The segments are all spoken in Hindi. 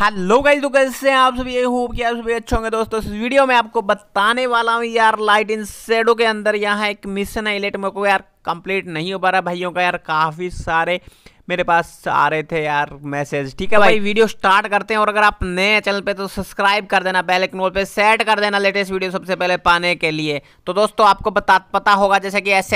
हेलो गाइस तो कैसे हैं आप सभी ये होप कि आप सभी अच्छे होंगे दोस्तों इस वीडियो में आपको बताने वाला हूँ यार लाइट इन शेडो के अंदर यहाँ एक मिशन है इलेट मेरे को यार कंप्लीट नहीं हो पा रहा भाइयों का यार काफ़ी सारे मेरे पास आ रहे थे यार मैसेज ठीक है तो भाई, वीडियो स्टार्ट करते हैं और अगर आप नए चैनल पे तो सब्सक्राइब कर देना बेल आइकन पे सेट कर देना लेटेस्ट वीडियो सबसे पहले पाने के लिए तो दोस्तों आपको बता पता होगा जैसे कि एस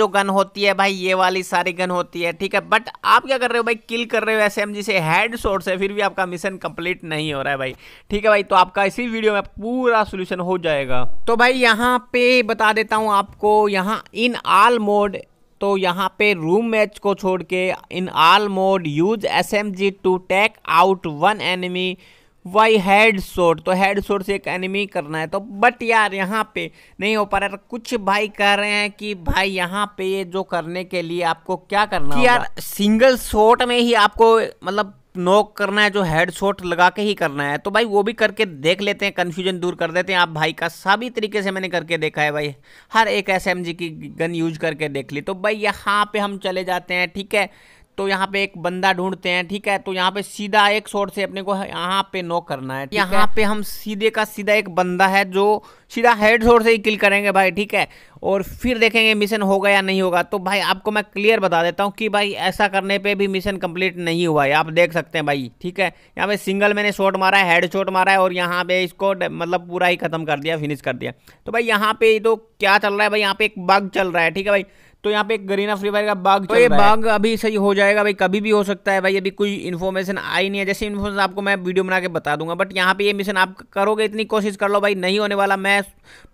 जो गन होती है भाई ये वाली सारी गन होती है ठीक है बट आप क्या कर रहे हो भाई किल कर रहे हो एस से हेड शोर से फिर भी आपका मिशन कंप्लीट नहीं हो रहा है भाई ठीक है भाई तो आपका इसी वीडियो में पूरा सोल्यूशन हो जाएगा तो भाई यहाँ पे बता देता हूँ आपको यहाँ इन आल मोड तो यहाँ पे रूम मैच को छोड़ के in all mode use S M G to take out one enemy by head shot तो हेड शोट से एक एनिमी करना है तो बट यार यहाँ पे नहीं हो पा रहा कुछ भाई कह रहे हैं कि भाई यहाँ पे ये जो करने के लिए आपको क्या करना कि यार सिंगल शॉट में ही आपको मतलब नोक करना है जो हेड शॉट लगा के ही करना है तो भाई वो भी करके देख लेते हैं कन्फ्यूजन दूर कर देते हैं आप भाई का सभी तरीके से मैंने करके देखा है भाई हर एक एस की गन यूज करके देख ली तो भाई यहाँ पे हम चले जाते हैं ठीक है तो यहाँ पे एक बंदा ढूंढते हैं ठीक है तो यहाँ पे सीधा एक शॉट से अपने को यहाँ पे नो करना है यहाँ पे हम सीधे का सीधा एक बंदा है जो सीधा हेड शॉट से ही किल करेंगे भाई ठीक है और फिर देखेंगे मिशन होगा या नहीं होगा तो भाई आपको मैं क्लियर बता देता हूँ कि भाई ऐसा करने पे भी मिशन कंप्लीट नहीं हुआ है आप देख सकते हैं भाई ठीक है यहाँ पे सिंगल मैंने शॉट मारा है हेड शॉट मारा है और यहाँ पे इसको मतलब पूरा ही खत्म कर दिया फिनिश कर दिया तो भाई यहाँ पे तो क्या चल रहा है भाई यहाँ पे एक बग चल रहा है ठीक है भाई तो यहाँ पे एक गरीना फ्री फायर का बाग तो ये बाग अभी सही हो जाएगा भाई कभी भी हो सकता है भाई अभी कोई इन्फॉर्मेशन आई नहीं है जैसे इन्फॉर्मेशन आपको मैं वीडियो बना के बता दूंगा बट यहाँ पे ये मिशन आप करोगे इतनी कोशिश कर लो भाई नहीं होने वाला मैं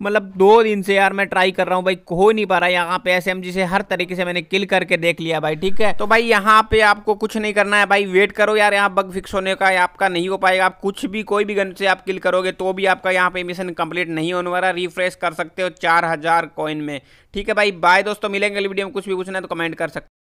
मतलब दो दिन से यार मैं ट्राई कर रहा हूँ भाई हो नहीं पा रहा यहाँ पे एस से हर तरीके से मैंने किल करके देख लिया भाई ठीक है तो भाई यहाँ पे आपको कुछ नहीं करना है भाई वेट करो यार यहाँ बग फिक्स होने का आपका नहीं हो पाएगा आप कुछ भी कोई भी गन से आप किल करोगे तो भी आपका यहाँ पे मिशन कंप्लीट नहीं होने वाला रिफ्रेश कर सकते हो चार हजार कॉइन में ठीक है भाई बाय दोस्तों मिलेंगे वीडियो में कुछ भी पूछना है तो कमेंट कर सकते